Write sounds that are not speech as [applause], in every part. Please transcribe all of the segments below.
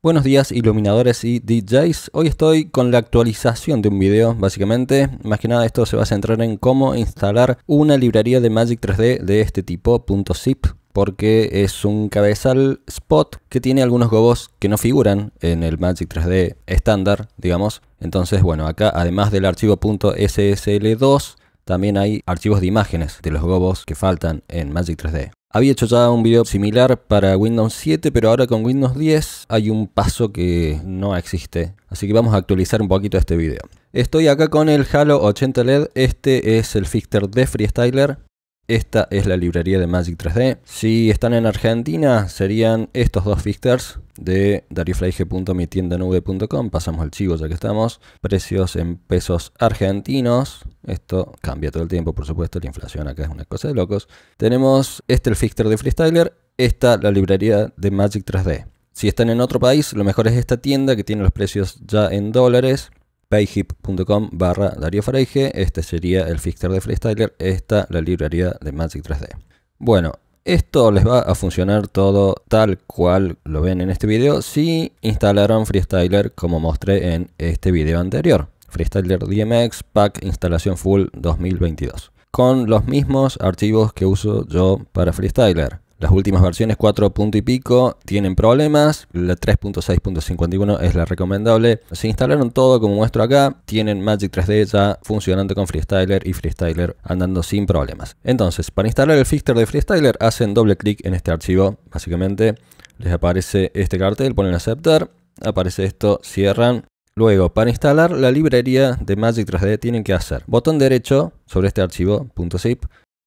Buenos días iluminadores y DJs, hoy estoy con la actualización de un video básicamente, más que nada esto se va a centrar en cómo instalar una librería de Magic 3D de este tipo, .zip, porque es un cabezal spot que tiene algunos gobos que no figuran en el Magic 3D estándar, digamos. Entonces, bueno, acá además del archivo .ssl2, también hay archivos de imágenes de los gobos que faltan en Magic 3D. Había hecho ya un video similar para Windows 7, pero ahora con Windows 10 hay un paso que no existe. Así que vamos a actualizar un poquito este video. Estoy acá con el Halo 80 LED, este es el fixture de Freestyler. Esta es la librería de Magic 3D. Si están en Argentina, serían estos dos fixters de darioflaige.mitiendanube.com. Pasamos al chivo ya que estamos. Precios en pesos argentinos. Esto cambia todo el tiempo, por supuesto. La inflación acá es una cosa de locos. Tenemos este el fixter de Freestyler. Esta la librería de Magic 3D. Si están en otro país, lo mejor es esta tienda que tiene los precios ya en dólares payhip.com barra Dario Este sería el Fixter de Freestyler, esta la librería de Magic 3D. Bueno, esto les va a funcionar todo tal cual lo ven en este video si instalaron Freestyler como mostré en este video anterior. Freestyler DMX Pack Instalación Full 2022. Con los mismos archivos que uso yo para Freestyler. Las últimas versiones 4 y pico tienen problemas, la 3.6.51 es la recomendable. Se instalaron todo como muestro acá, tienen Magic 3D ya funcionando con Freestyler y Freestyler andando sin problemas. Entonces, para instalar el fixture de Freestyler hacen doble clic en este archivo, básicamente les aparece este cartel, ponen aceptar, aparece esto, cierran. Luego, para instalar la librería de Magic 3D tienen que hacer botón derecho sobre este archivo .zip,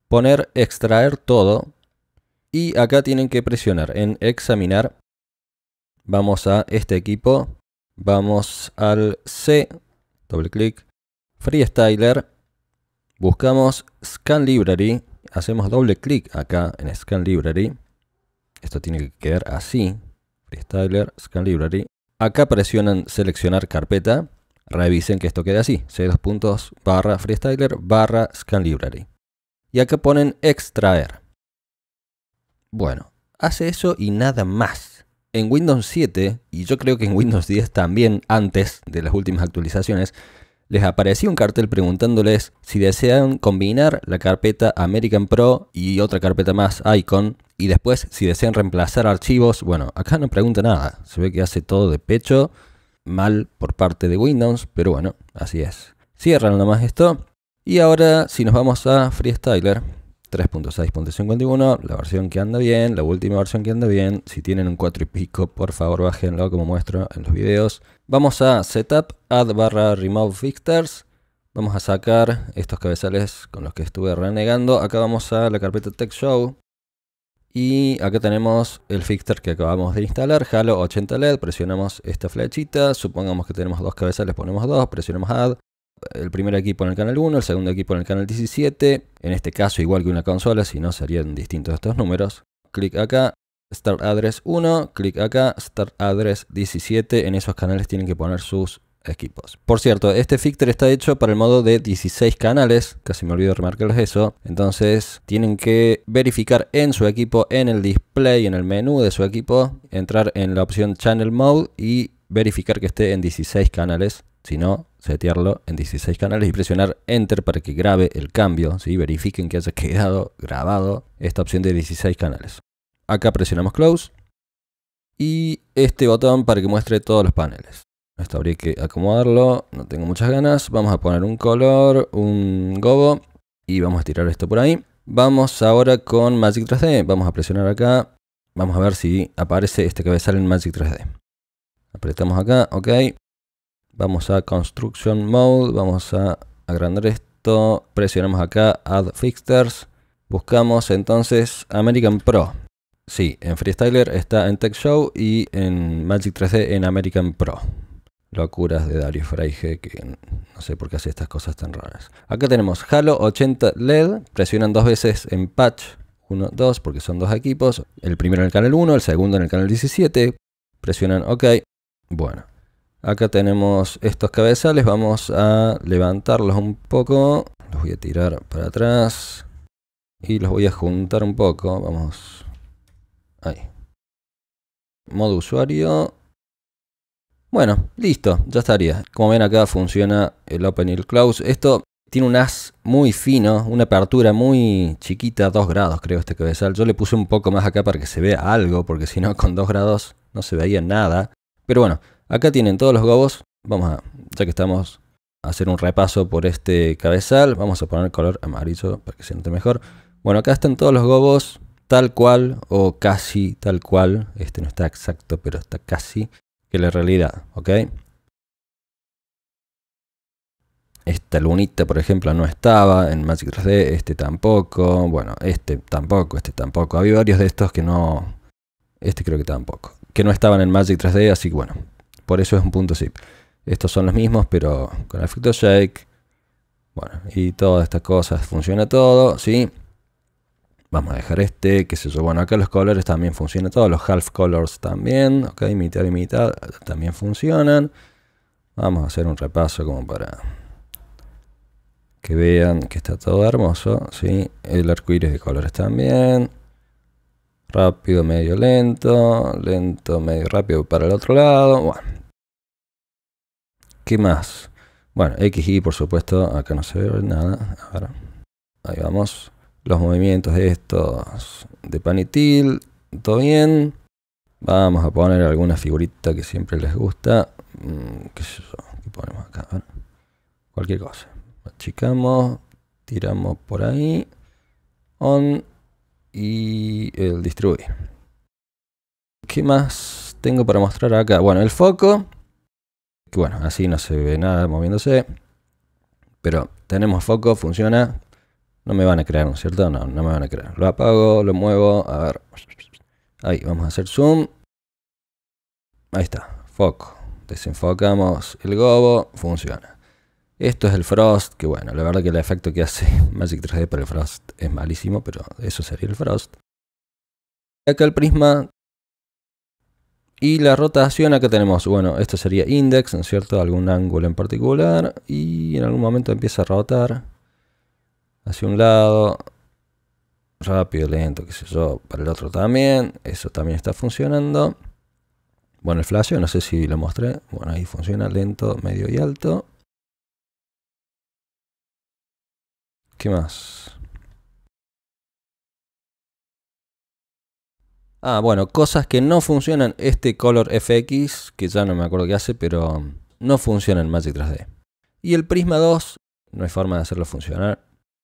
poner extraer todo y acá tienen que presionar en examinar. Vamos a este equipo. Vamos al C. Doble clic. Freestyler. Buscamos Scan Library. Hacemos doble clic acá en Scan Library. Esto tiene que quedar así. Freestyler, Scan Library. Acá presionan seleccionar carpeta. Revisen que esto quede así. C2 puntos barra Freestyler barra Scan Library. Y acá ponen extraer. Bueno, hace eso y nada más. En Windows 7, y yo creo que en Windows 10 también antes de las últimas actualizaciones, les aparecía un cartel preguntándoles si desean combinar la carpeta American Pro y otra carpeta más, Icon, y después si desean reemplazar archivos. Bueno, acá no pregunta nada, se ve que hace todo de pecho, mal por parte de Windows, pero bueno, así es. Cierran nomás esto. Y ahora si nos vamos a Freestyler, 3.6.51, la versión que anda bien, la última versión que anda bien. Si tienen un 4 y pico, por favor bájenlo como muestro en los videos. Vamos a setup add barra remove fixtures. Vamos a sacar estos cabezales con los que estuve renegando. Acá vamos a la carpeta tech show. Y acá tenemos el fixter que acabamos de instalar, Halo 80 LED, presionamos esta flechita, supongamos que tenemos dos cabezales, ponemos dos, presionamos Add, el primer equipo en el canal 1, el segundo equipo en el canal 17, en este caso igual que una consola, si no serían distintos estos números. Clic acá, Start Address 1, clic acá, Start Address 17, en esos canales tienen que poner sus equipos. Por cierto, este fixture está hecho para el modo de 16 canales, casi me olvido remarcarles eso, entonces tienen que verificar en su equipo, en el display, en el menú de su equipo, entrar en la opción Channel Mode y verificar que esté en 16 canales, si no, setearlo en 16 canales y presionar Enter para que grabe el cambio. Verifiquen que haya quedado grabado esta opción de 16 canales. Acá presionamos Close y este botón para que muestre todos los paneles. Esto habría que acomodarlo, no tengo muchas ganas. Vamos a poner un color, un gobo y vamos a tirar esto por ahí. Vamos ahora con Magic 3D. Vamos a presionar acá. Vamos a ver si aparece este cabezal en Magic 3D. Apretamos acá, ok. Vamos a Construction Mode, vamos a agrandar esto, presionamos acá Add Fixtures, buscamos entonces American Pro. Sí, en Freestyler está en Tech Show y en Magic 3D en American Pro. Locuras de Dario Freige, que no sé por qué hace estas cosas tan raras. Acá tenemos Halo 80 LED, presionan dos veces en Patch 1, 2, porque son dos equipos. El primero en el canal 1, el segundo en el canal 17. Presionan OK. Bueno, Acá tenemos estos cabezales, vamos a levantarlos un poco. Los voy a tirar para atrás y los voy a juntar un poco. Vamos. Ahí. Modo usuario. Bueno, listo, ya estaría. Como ven acá funciona el Open y el Close. Esto tiene un as muy fino, una apertura muy chiquita, 2 grados creo este cabezal. Yo le puse un poco más acá para que se vea algo, porque si no con 2 grados no se veía nada. Pero bueno, Acá tienen todos los gobos. Vamos a, ya que estamos, a hacer un repaso por este cabezal. Vamos a poner color amarillo para que se note mejor. Bueno, acá están todos los gobos tal cual o casi tal cual. Este no está exacto, pero está casi que la realidad, ¿ok? Esta lunita, por ejemplo, no estaba en Magic 3D, este tampoco, bueno, este tampoco, este tampoco. Había varios de estos que no... Este creo que tampoco. Que no estaban en Magic 3D, así que bueno, por eso es un punto zip. Estos son los mismos, pero con efecto shake. Bueno, y todas estas cosas. Funciona todo, ¿sí? Vamos a dejar este, que se yo. Bueno, acá los colores también funcionan todos. Los half colors también. Ok, mitad y mitad también funcionan. Vamos a hacer un repaso como para que vean que está todo hermoso. ¿sí? El arcoíris de colores también. Rápido, medio, lento. Lento, medio, rápido para el otro lado. Bueno, ¿Qué más? Bueno, X, Y, por supuesto, acá no se ve nada. A ver, ahí vamos. Los movimientos de estos de panitil, todo bien. Vamos a poner alguna figurita que siempre les gusta. Mm, ¿Qué, es eso? ponemos acá? Cualquier cosa. Achicamos, tiramos por ahí. On y el distribuir. ¿Qué más tengo para mostrar acá? Bueno, el foco. Que bueno, así no se ve nada moviéndose. Pero tenemos foco, funciona. No me van a crear, ¿no cierto? No, no me van a crear. Lo apago, lo muevo. A ver. Ahí, vamos a hacer zoom. Ahí está, foco. Desenfocamos el gobo, funciona. Esto es el Frost, que bueno, la verdad que el efecto que hace [laughs] Magic 3D para el Frost es malísimo, pero eso sería el Frost. Acá el prisma y la rotación acá tenemos, bueno, esto sería index, ¿no es cierto? Algún ángulo en particular. Y en algún momento empieza a rotar hacia un lado. Rápido, lento, qué sé yo. Para el otro también. Eso también está funcionando. Bueno, el flash, no sé si lo mostré. Bueno, ahí funciona lento, medio y alto. ¿Qué más? Ah, bueno, cosas que no funcionan. Este Color FX, que ya no me acuerdo qué hace, pero no funciona en Magic 3D. Y el Prisma 2, no hay forma de hacerlo funcionar.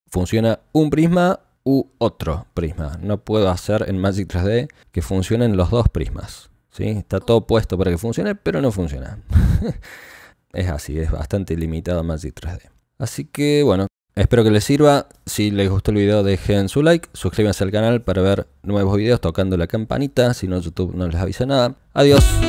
Funciona un prisma u otro prisma. No puedo hacer en Magic 3D que funcionen los dos prismas. ¿sí? Está todo puesto para que funcione, pero no funciona. [laughs] es así, es bastante limitado Magic 3D. Así que bueno, Espero que les sirva. Si les gustó el video dejen su like, suscríbanse al canal para ver nuevos videos tocando la campanita, si no YouTube no les avisa nada. Adiós.